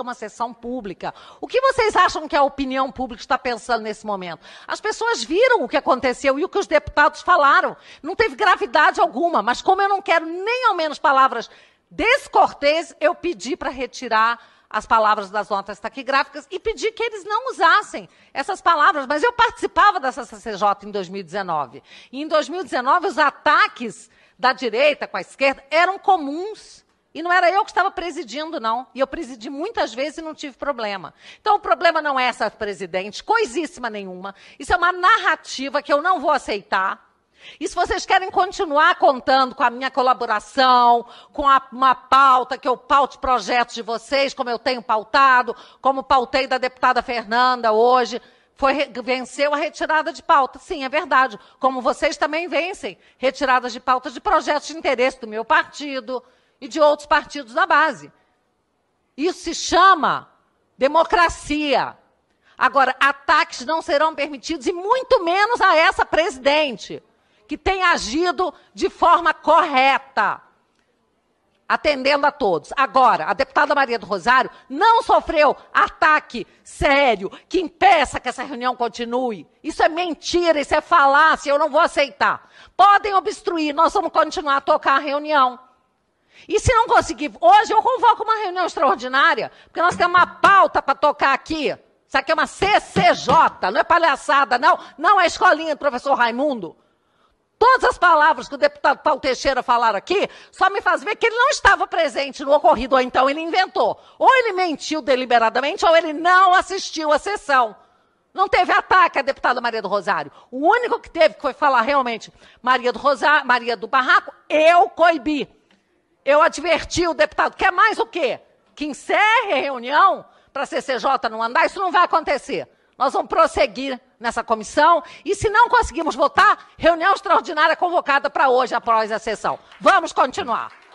uma sessão pública. O que vocês acham que a opinião pública está pensando nesse momento? As pessoas viram o que aconteceu e o que os deputados falaram. Não teve gravidade alguma, mas como eu não quero nem ao menos palavras descortês, eu pedi para retirar as palavras das notas taquigráficas e pedi que eles não usassem essas palavras, mas eu participava dessa CCJ em 2019. E em 2019 os ataques da direita com a esquerda eram comuns. E não era eu que estava presidindo, não. E eu presidi muitas vezes e não tive problema. Então, o problema não é essa presidente, coisíssima nenhuma. Isso é uma narrativa que eu não vou aceitar. E se vocês querem continuar contando com a minha colaboração, com a, uma pauta, que eu paute projetos de vocês, como eu tenho pautado, como pautei da deputada Fernanda hoje, foi, venceu a retirada de pauta. Sim, é verdade. Como vocês também vencem retiradas de pauta de projetos de interesse do meu partido, e de outros partidos da base. Isso se chama democracia. Agora, ataques não serão permitidos, e muito menos a essa presidente, que tem agido de forma correta, atendendo a todos. Agora, a deputada Maria do Rosário não sofreu ataque sério que impeça que essa reunião continue. Isso é mentira, isso é falácia, eu não vou aceitar. Podem obstruir, nós vamos continuar a tocar a reunião. E se não conseguir, hoje eu convoco uma reunião extraordinária, porque nós temos uma pauta para tocar aqui. Isso aqui é uma CCJ, não é palhaçada, não. Não é escolinha do professor Raimundo. Todas as palavras que o deputado Paulo Teixeira falar aqui só me faz ver que ele não estava presente no ocorrido, ou então ele inventou. Ou ele mentiu deliberadamente, ou ele não assistiu à sessão. Não teve ataque à deputada Maria do Rosário. O único que teve que foi falar realmente Maria do, Maria do Barraco, eu coibi. Eu adverti o deputado, quer mais o quê? Que encerre a reunião para a CCJ não andar? Isso não vai acontecer. Nós vamos prosseguir nessa comissão e, se não conseguirmos votar, reunião extraordinária convocada para hoje, após a sessão. Vamos continuar.